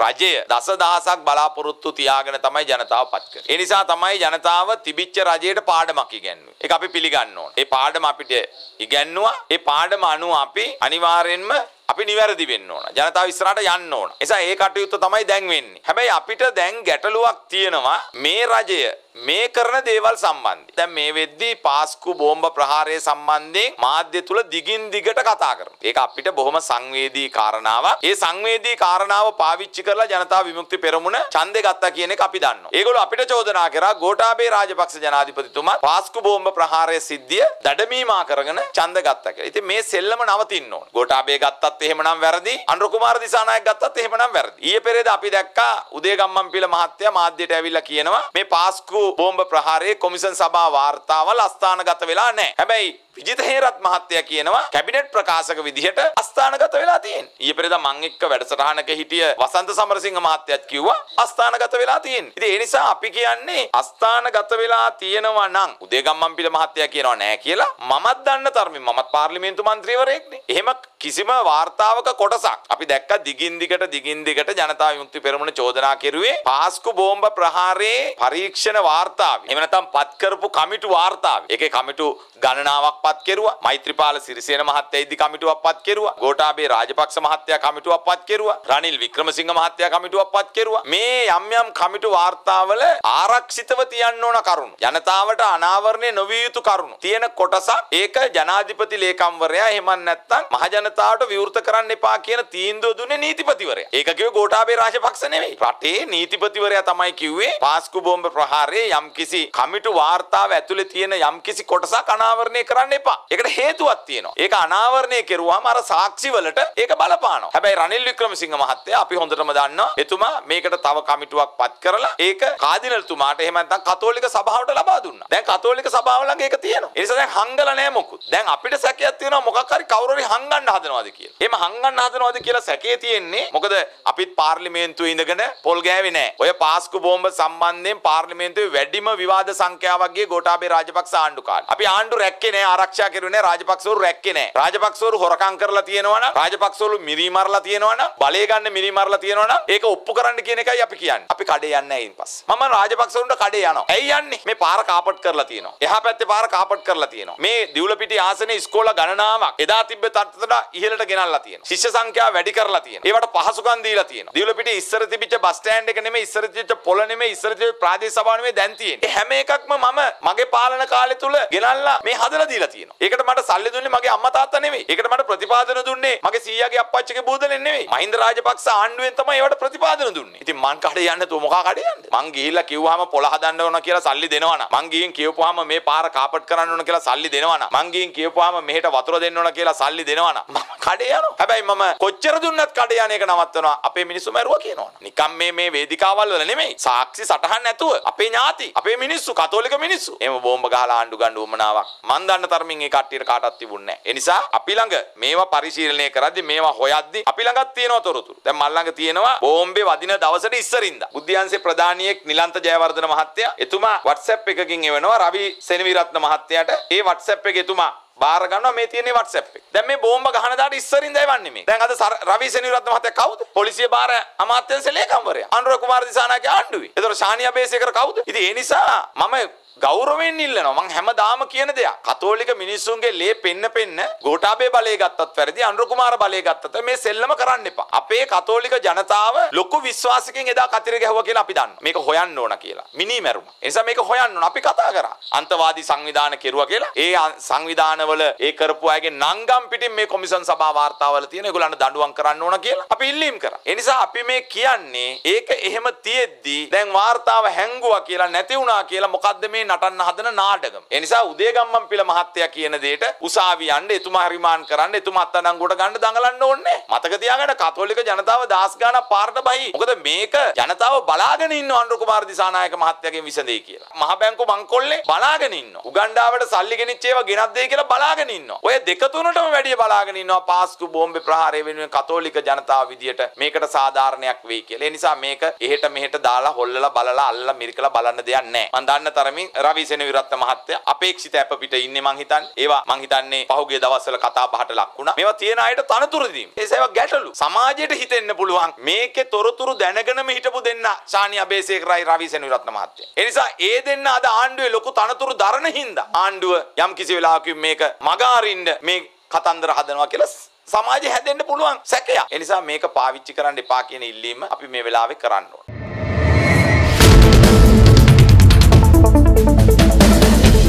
රජය දසදහසක් බලාපොරොත්තු තියාගෙන තමයි ජනතාව පත් කරන්නේ. ඒ නිසා තමයි ජනතාව තිබිච්ච රජයට පාඩමක් ඉගැන්වුවේ. ඒක අපි පිළිගන්න ඕන. ඒ පාඩම අපිට ඉගැන්නුවා. ඒ පාඩම අනුව අපි අනිවාර්යෙන්ම අපි නිවැරදි වෙන්න ඕන. ජනතාව ඉස්සරහට යන්න ඕන. එසා ඒ කටයුත්ත තමයි දැන් වෙන්නේ. හැබැයි අපිට දැන් ගැටලුවක් තියෙනවා මේ රජය මේ කරන දේවල් සම්බන්ධයෙන්. දැන් මේ වෙද්දී පාස්කු බෝම්බ ප්‍රහාරය සම්බන්ධයෙන් මාධ්‍ය තුල දිගින් දිගට කතා කරනවා. ඒක අපිට බොහොම සංවේදී කාරණාවක්. ඒ සංවේදී කාරණාව පාවිච්චි කරලා ජනතාව විමුක්ති පෙරමුණ ඡන්දේ ගත්තා කියන එක අපි දන්නවා. ඒගොල්ලෝ අපිට චෝදනා කරා ගෝඨාභය රාජපක්ෂ ජනාධිපතිතුමා පාස්කු බෝම්බ ප්‍රහාරයේ සිද්ධිය දඩමීමා කරගෙන ඡන්ද ගත්තා කියලා. ඉතින් මේ සෙල්ලම නවතින්න ඕන. ගෝඨාභය ගත්තත් එහෙමනම් වැරදි. අනුර කුමාර දිසානායක ගත්තත් එහෙමනම් වැරදි. ඊයේ පෙරේද අපි දැක්කා උදේගම්මන්පිල මහත්තයා මාධ්‍යයට ඇවිල්ලා කියනවා මේ පාස්කු බෝම්බ ප්‍රහාරයේ කොමිසන් සභා වාර්තාවල් අස්ථානගත වෙලා නැහැ. හැබැයි විජිත හේරත් මහත්තයා කියනවා කැබිනට් ප්‍රකාශක විදිහට අස්ථානගත වෙලා තියෙන. ඊයේ පෙරේදා මං එක්ක වැඩසටහනක හිටිය වසන්ත සමරසිංහ මහත්තයාත් කිව්වා අස්ථානගත වෙලා තියෙන. ඉතින් ඒ නිසා අපි කියන්නේ අස්ථානගත වෙලා තියෙනවා නම් උදේගම්මන්පිල මහත්තයා කියනවා නෑ කියලා මමත් දන්න තරමින් මමත් පාර්ලිමේන්තු මන්ත්‍රීවරයෙක්නේ. එහෙම කිසිම වාර්තාවක කොටසක් අපි දැක්කා දිගින් දිගට දිගින් දිගට ජනතා විමුක්ති පෙරමුණ චෝදනා කෙරුවේ පාස්කු බෝම්බ ප්‍රහාරයේ පරීක්ෂණ වාර්තාවේ. එහෙම නැත්නම් පත් කරපු කමිටු වාර්තාවේ. ඒකේ කමිටු ගණනාවක් පත් කෙරුවා මෛත්‍රීපාල සිරිසේන මහත්තයා ඉදි කමිටුවක් පත් කෙරුවා ගෝඨාභය රාජපක්ෂ මහත්තයා කමිටුවක් පත් කෙරුවා රනිල් වික්‍රමසිංහ මහත්තයා කමිටුවක් පත් කෙරුවා මේ යම් යම් කමිටු වාර්තාවල ආරක්ෂිතව තියන්න ඕන කරුණු ජනතාවට අනාවරණය නොවිය යුතු කරුණු තියෙන කොටසක් ඒක ජනාධිපති ලේකම්වරයා එහෙම නැත්නම් මහජනතාවට විවෘත කරන්න එපා කියන තීන්දුව දුන්නේ නීතිපතිවරයා ඒක කිව්වේ ගෝඨාභය රාජපක්ෂ නෙවෙයි රටේ නීතිපතිවරයා තමයි කිව්වේ පාස්කු බෝම්බ ප්‍රහාරයේ යම්කිසි කමිටු වාර්තාව ඇතුලේ තියෙන යම්කිසි කොටසක් අනාවරණය කරන්න එපා. ඒකට හේතුවක් තියෙනවා. ඒක අනාවරණය කෙරුවාම අර සාක්ෂිවලට ඒක බලපානවා. හැබැයි රනිල් වික්‍රමසිංහ මහත්තයා අපි හොඳටම දන්නවා එතුමා මේකට තව කමිටුවක් පත් කරලා ඒක කාදිනල්තුමාට එහෙම නැත්නම් කතෝලික සභාවට ලබා දුන්නා. දැන් කතෝලික සභාව ළඟ ඒක තියෙනවා. ඒ නිසා දැන් හංගලා නැහැ මොකුත්. දැන් අපිට සැකයක් තියෙනවා මොකක් හරි කවුරු හරි හංගන්න හදනවාද කියලා. එහෙම හංගන්න හදනවාද කියලා සැකේ තියෙන්නේ. මොකද අපිත් පාර්ලිමේන්තුවේ ඉඳගෙන පොල් ගෑවේ නැහැ. ඔය පාස්කු බෝම්බ සම්බන්ධයෙන් පාර්ලිමේන්තුවේ වැඩිම විවාද සංඛ්‍යාවක් ගියේ ගෝඨාභය රාජපක්ෂ ආණ්ඩු කාලේ. අපි ආණ්ඩු රැක්කේ නැහැ ආරක්ෂා කෙරුවේ නැහැ රාජපක්ෂවරු රැක්කේ නැහැ. රාජපක්ෂවරු හොරකම් කරලා තියෙනවනම් රාජපක්ෂවරු මිරි මරලා තියෙනවනම් බලය ගන්න මිරි මරලා තියෙනවනම් ඒක ඔප්පු කරන්න කියන එකයි අපි කියන්නේ. අපි කඩේ යන්නේ නැහැ ඊයින් පස්සේ. මම රාජපක්ෂවරුන්ට කඩේ යනවා. ඇයි යන්නේ? මේ පාර කාපට් කරලා තියෙනවා. එහා පැත්තේ පාර කාපට් කරලා තියෙනවා. මේ දිවුලපිටි ආසනේ ඉස්කෝල ගණනාවක් එදා තිබ්බ තත්ත්වයට ඉහළට ගෙනල්ලා තියෙනවා. ශිෂ්‍ය සංඛ්‍යාව වැඩි කරලා තියෙනවා. ඒවට පහසුකම් දීලා තියෙනවා. දිවුලපිටි ඉස්සර තිබිච්ච බස් ස්ටෑන්ඩ් එක නෙමෙයි ඉස්සර තිබිච්ච පොළ නෙමෙයි ඉස්සර තිබිච්ච ප්‍රාදේශ සභාව නෙමෙයි දැන් තියෙන්නේ. හැම එකක්ම මම මගේ පාලන කාලය තුල ගෙනල්ලා මේ හදලා දීලා තියෙනවා. ඒකට මට සල්ලි දුන්නේ මගේ අම්මා තාත්තා නෙමෙයි. ඒකට මට ප්‍රතිපාදන දුන්නේ මගේ සීයාගේ අප්පච්චිගේ බූදලෙන් නෙමෙයි. මහින්ද රාජපක්ෂ ආණ්ඩුවෙන් තමයි ඒවට ප්‍රතිපාදන දුන්නේ. ඉතින් මං කඩේ යන්න තෝ මොකා කඩේ යන්න? මං ගිහිල්ලා කිව්වහම පොළ හදන්න ඕන කියලා සල්ලි දෙනවනම්. මං ගිහින් කියපුවාම මේ පාර කාපට් කරන්න ඕන කියලා සල්ලි දෙනවනම්. මං ගිහින් කියපුවාම මෙහෙට වතුර දෙන්න ඕන කියලා සල්ලි දෙනවනම්. මම කඩේ යනවා. හැබැයි මම කොච්චර දුන්නත් කඩේ යන එක නවත්තනවා. අපේ මිනිස්සු මැරුවා කියනවා. නිකම් මේ මේ වේදිකාවල් වල නෙමෙයි. සාක්ෂි සටහන් නැතුව අපේ ඥාති, අපේ මිනිස්සු, කතෝලික මිනිස්සු. එහෙම බෝම්බ ගහලා ආණ්ඩු ගන්න උවමනාවක්. මං දන්න ධර්මයෙන් ඒ කට්ටියට කාටවත් තිබුණේ නැහැ. ඒ නිසා අපි ළඟ මේවා පරිශීලනය කරද්දි මේවා හොයද්දි අපි ළඟත් තියෙනවා තොරතුරු. දැන් මල් ළඟ තියෙනවා බෝම්බේ වදින දවසට ඉස්සරින්දා. බුද්ධියන්සේ ප්‍රධානියෙක් නිලන්ත ජයවර්ධන මහත්තයා එතුමා WhatsApp එකකින් එවනවා රවි සෙනවිරත්න මහත්තයාට ඒ WhatsApp එකේ එතුමා බාර ගන්නවා මේ තියෙන WhatsApp එක. දැන් මේ බෝම්බ ගහන දාට ඉස්සරින්ද එවන්නේ මේ. දැන් අද රවි සෙනවිරත්න මහත්තයා කවුද? පොලිසිය බාර අමාත්‍යංශ ලේකම්වරයා. අනුර කුමාර දිසානාගේ ආණ්ඩුවේ. ඒතර ශානියා බේසේකර කවුද? ඉතින් ඒ නිසා මම ගෞරවයෙන් ඉල්ලනවා මං හැමදාම කියන දෙයක් කතෝලික මිනිස්සුන්ගේ ලේ පෙන්න පෙන්න ගෝඨාභය බලය ගත්තත් වැරදි අනුර කුමාර බලය ගත්තත් මේ සෙල්ලම කරන්න එපා අපේ කතෝලික ජනතාව ලොකු විශ්වාසකින් එදා කතිර ගැහුවා කියලා අපි දන්නවා මේක හොයන්න ඕන කියලා මිනි මැරුණා ඒ නිසා මේක හොයන්න ඕන අපි කතා කරා අන්තවාදී සංවිධාන කෙරුවා කියලා ඒ සංවිධානවල ඒ කරපු අයගේ නංගම් පිටින් මේ කොමිසන් සභා වාර්තාවල තියෙන ඒගොල්ලන්ට දඬුවම් කරන්න ඕන කියලා අපි ඉල්ලීම් කරා ඒ නිසා අපි මේ කියන්නේ ඒක එහෙම තියෙද්දි දැන් වාර්තාව හැංගුවා කියලා නැති වුණා කියලා මොකද්ද මේ මේ නටන්න හදන නාටකම. ඒ නිසා උදේගම්මන් පිළ මහත්තයා කියන දෙයට උසාවි යන්න එතුමා හරිමාන් කරන්න එතුමා අත්අඩංගුවට ගන්න දඟලන්න ඕනේ. මතක තියාගන්න කතෝලික ජනතාව දහස් ගාණක් පාරට බහි. මොකද මේක ජනතාව බලාගෙන ඉන්න අනුර කුමාර දිසානායක මහත්තයාගෙන් විසඳේ කියලා. මහ බැංකු බංකොල්ලේ බලාගෙන ඉන්න. උගණ්ඩාවට සල්ලි ගෙනිච්ච ඒවා ගෙනත් දෙයි කියලා බලාගෙන ඉන්න. ඔය දෙක තුනටම වැඩිය බලාගෙන ඉන්නවා පාස්කු බෝම්බේ ප්‍රහාරය වෙනුවෙන් කතෝලික ජනතාව විදියට මේකට සාධාරණයක් වෙයි කියලා. ඒ නිසා මේක එහෙට මෙහෙට දාලා හොල්ලලා බලලා අල්ලලා මිරිකලා බලන්න දෙයක් නැහැ. මම දන්න තරමින් රවි සෙනවිරත්න මහත්තයා අපේක්ෂිත අප පිට ඉන්නේ මං හිතන්නේ. ඒවා මං හිතන්නේ පහුගිය දවස්වල කතා බහට ලක් වුණා. මේවා තියෙන අයට තනතුරු දීම. ඒ සේවා ගැටලු. සමාජයට හිතෙන්න පුළුවන්. මේකේ තොරතුරු දැනගෙනම හිටපු දෙන්න ශානි අබේසේකරයි රවි සෙනවිරත්න මහත්තයා. ඒ නිසා ඒ දෙන්න අද ආණ්ඩුවේ ලොකු තනතුරු දරන හින්දා ආණ්ඩුව යම් කිසි වෙලාවක මේක මගාරින්න මේ කතන්දර හදනවා කියලා සමාජය හැදෙන්න පුළුවන් සැකයක්. ඒ නිසා මේක පාවිච්චි කරන්න එපා කියන ඉල්ලීම අපි මේ වෙලාවේ කරන්න ඕනේ.